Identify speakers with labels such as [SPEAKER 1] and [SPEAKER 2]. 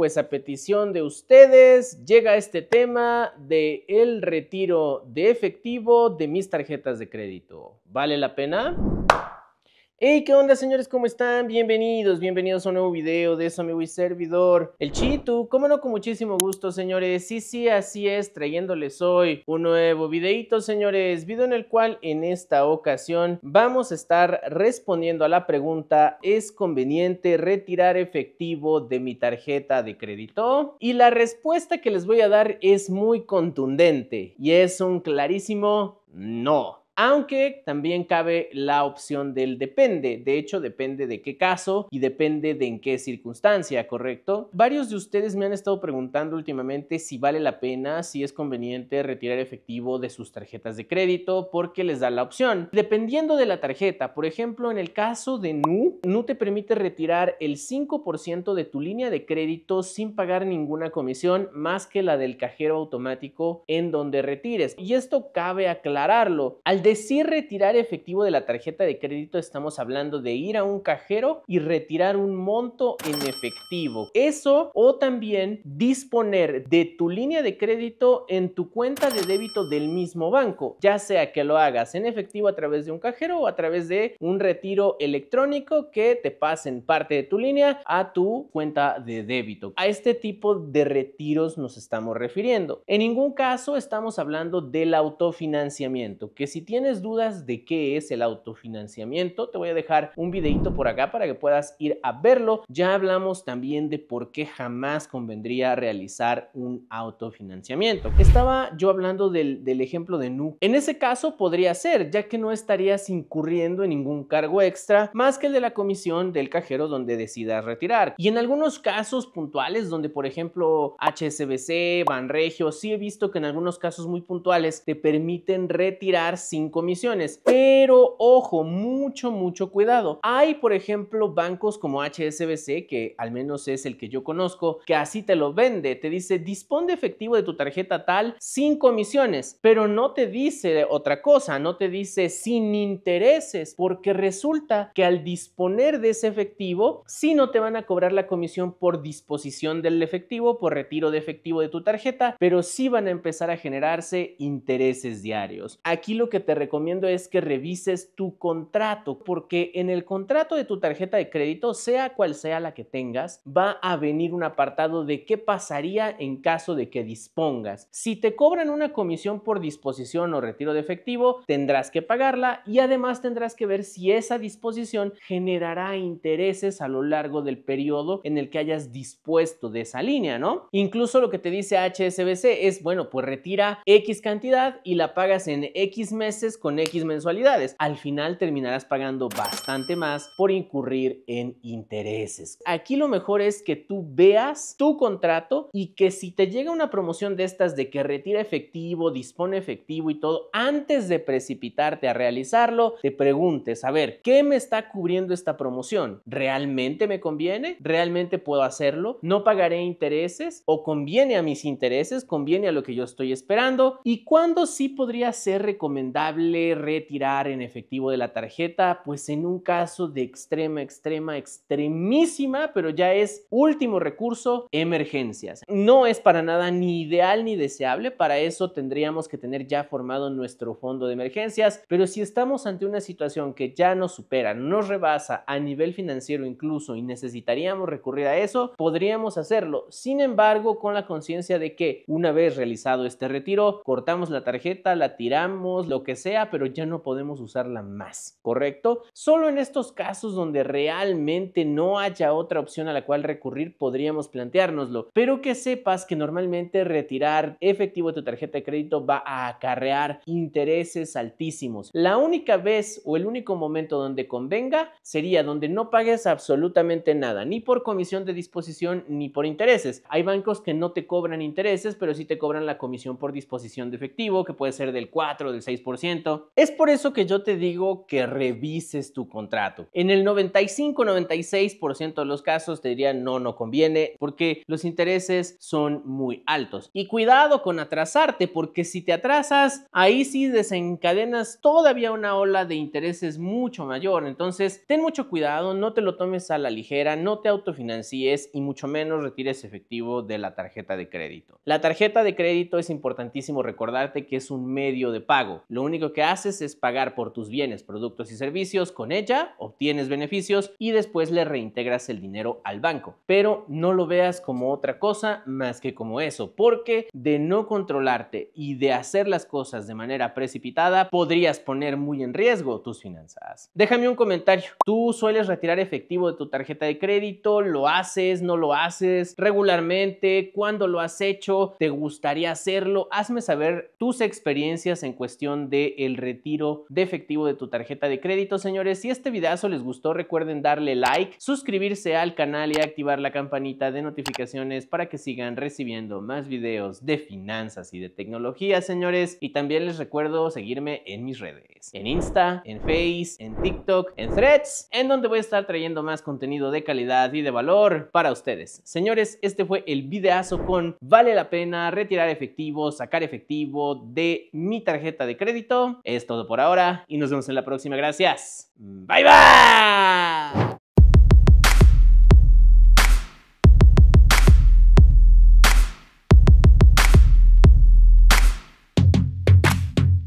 [SPEAKER 1] pues a petición de ustedes llega este tema de el retiro de efectivo de mis tarjetas de crédito. ¿Vale la pena? Hey, ¿qué onda señores? ¿Cómo están? Bienvenidos, bienvenidos a un nuevo video de su amigo y servidor, el Chitu. Como no, con muchísimo gusto señores. Sí, sí, así es, trayéndoles hoy un nuevo videito señores. Video en el cual en esta ocasión vamos a estar respondiendo a la pregunta ¿Es conveniente retirar efectivo de mi tarjeta de crédito? Y la respuesta que les voy a dar es muy contundente y es un clarísimo no aunque también cabe la opción del depende. De hecho, depende de qué caso y depende de en qué circunstancia, ¿correcto? Varios de ustedes me han estado preguntando últimamente si vale la pena, si es conveniente retirar efectivo de sus tarjetas de crédito porque les da la opción. Dependiendo de la tarjeta, por ejemplo, en el caso de Nu, Nu te permite retirar el 5% de tu línea de crédito sin pagar ninguna comisión más que la del cajero automático en donde retires. Y esto cabe aclararlo. Al decir retirar efectivo de la tarjeta de crédito, estamos hablando de ir a un cajero y retirar un monto en efectivo. Eso o también disponer de tu línea de crédito en tu cuenta de débito del mismo banco, ya sea que lo hagas en efectivo a través de un cajero o a través de un retiro electrónico que te pasen parte de tu línea a tu cuenta de débito. A este tipo de retiros nos estamos refiriendo. En ningún caso estamos hablando del autofinanciamiento, que si tienes dudas de qué es el autofinanciamiento, te voy a dejar un videito por acá para que puedas ir a verlo. Ya hablamos también de por qué jamás convendría realizar un autofinanciamiento. Estaba yo hablando del, ejemplo de Nu. En ese caso podría ser, ya que no estarías incurriendo en ningún cargo extra más que el de la comisión del cajero donde decidas retirar. Y en algunos casos puntuales donde, por ejemplo, HSBC, Banregio, sí he visto que en algunos casos muy puntuales te permiten retirar sin comisiones Pero ojo, mucho, mucho cuidado. Hay, por ejemplo, bancos como HSBC, que al menos es el que yo conozco, que así te lo vende. Te dice, dispone de efectivo de tu tarjeta tal sin comisiones, pero no te dice otra cosa, no te dice sin intereses, porque resulta que al disponer de ese efectivo, si no te van a cobrar la comisión por disposición del efectivo, por retiro de efectivo de tu tarjeta, pero sí van a empezar a generarse intereses diarios. Aquí lo que te te recomiendo es que revises tu contrato, porque en el contrato de tu tarjeta de crédito, sea cual sea la que tengas, va a venir un apartado de qué pasaría en caso de que dispongas. Si te cobran una comisión por disposición o retiro de efectivo, tendrás que pagarla y además tendrás que ver si esa disposición generará intereses a lo largo del periodo en el que hayas dispuesto de esa línea, ¿no? Incluso lo que te dice HSBC es, bueno, pues retira X cantidad y la pagas en X meses con X mensualidades. Al final terminarás pagando bastante más por incurrir en intereses. Aquí lo mejor es que tú veas tu contrato y que si te llega una promoción de estas de que retira efectivo, dispone efectivo y todo, antes de precipitarte a realizarlo, te preguntes, a ver, ¿qué me está cubriendo esta promoción? ¿Realmente me conviene? ¿Realmente puedo hacerlo? ¿No pagaré intereses? ¿O conviene a mis intereses? ¿Conviene a lo que yo estoy esperando? ¿Y cuándo sí podría ser recomendable? retirar en efectivo de la tarjeta? Pues en un caso de extrema, extrema, extremísima, pero ya es último recurso, emergencias. No es para nada ni ideal ni deseable, para eso tendríamos que tener ya formado nuestro fondo de emergencias, pero si estamos ante una situación que ya nos supera, nos rebasa a nivel financiero incluso y necesitaríamos recurrir a eso, podríamos hacerlo. Sin embargo, con la conciencia de que una vez realizado este retiro, cortamos la tarjeta, la tiramos, lo que sea, pero ya no podemos usarla más, ¿correcto? Solo en estos casos donde realmente no haya otra opción a la cual recurrir podríamos planteárnoslo, pero que sepas que normalmente retirar efectivo de tu tarjeta de crédito va a acarrear intereses altísimos. La única vez o el único momento donde convenga sería donde no pagues absolutamente nada, ni por comisión de disposición ni por intereses. Hay bancos que no te cobran intereses, pero sí te cobran la comisión por disposición de efectivo, que puede ser del 4 o del 6%. Es por eso que yo te digo que revises tu contrato. En el 95-96% de los casos te diría no, no conviene porque los intereses son muy altos. Y cuidado con atrasarte porque si te atrasas, ahí sí desencadenas todavía una ola de intereses mucho mayor. Entonces, ten mucho cuidado, no te lo tomes a la ligera, no te autofinancies y mucho menos retires efectivo de la tarjeta de crédito. La tarjeta de crédito es importantísimo recordarte que es un medio de pago. Lo único que haces es pagar por tus bienes, productos y servicios con ella, obtienes beneficios y después le reintegras el dinero al banco. Pero no lo veas como otra cosa más que como eso, porque de no controlarte y de hacer las cosas de manera precipitada, podrías poner muy en riesgo tus finanzas. Déjame un comentario. ¿Tú sueles retirar efectivo de tu tarjeta de crédito? ¿Lo haces? ¿No lo haces? ¿Regularmente? ¿Cuándo lo has hecho? ¿Te gustaría hacerlo? Hazme saber tus experiencias en cuestión de el retiro de efectivo de tu tarjeta de crédito, señores. Si este videazo les gustó, recuerden darle like, suscribirse al canal y activar la campanita de notificaciones para que sigan recibiendo más videos de finanzas y de tecnología, señores. Y también les recuerdo seguirme en mis redes, en Insta, en Face, en TikTok, en Threads, en donde voy a estar trayendo más contenido de calidad y de valor para ustedes. Señores, este fue el videazo con vale la pena retirar efectivo, sacar efectivo de mi tarjeta de crédito es todo por ahora y nos vemos en la próxima. Gracias. Bye bye.